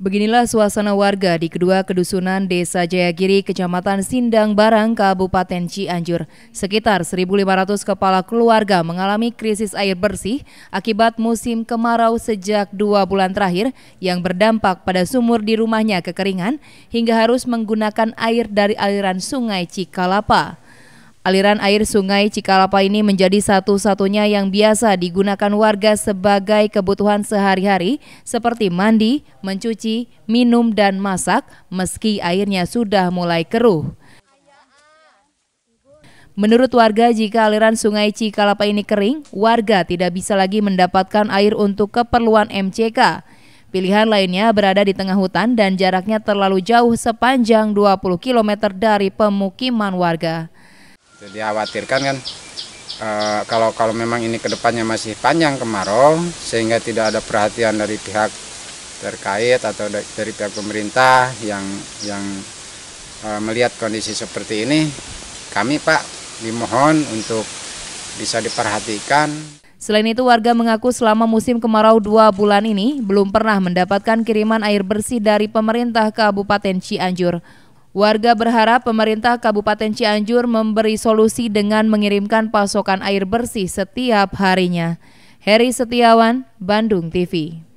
Beginilah suasana warga di kedua kedusunan Desa Jayagiri, Kecamatan Sindang Barang, Kabupaten Cianjur. Sekitar 1.500 kepala keluarga mengalami krisis air bersih akibat musim kemarau sejak dua bulan terakhir yang berdampak pada sumur di rumahnya kekeringan hingga harus menggunakan air dari aliran sungai Cikalapa. Aliran air sungai Cikalapa ini menjadi satu-satunya yang biasa digunakan warga sebagai kebutuhan sehari-hari seperti mandi, mencuci, minum, dan masak meski airnya sudah mulai keruh. Menurut warga, jika aliran sungai Cikalapa ini kering, warga tidak bisa lagi mendapatkan air untuk keperluan MCK. Pilihan lainnya berada di tengah hutan dan jaraknya terlalu jauh sepanjang 20 km dari pemukiman warga. Jadi khawatirkan kan e, kalau kalau memang ini kedepannya masih panjang kemarau sehingga tidak ada perhatian dari pihak terkait atau dari pihak pemerintah yang yang e, melihat kondisi seperti ini kami Pak dimohon untuk bisa diperhatikan. Selain itu, warga mengaku selama musim kemarau dua bulan ini belum pernah mendapatkan kiriman air bersih dari pemerintah Kabupaten Cianjur. Warga berharap pemerintah Kabupaten Cianjur memberi solusi dengan mengirimkan pasokan air bersih setiap harinya. Heri Setiawan, Bandung TV.